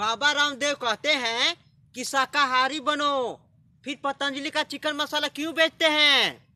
बाबा रामदेव कहते हैं कि शाकाहारी बनो फिर पतंजलि का चिकन मसाला क्यों बेचते हैं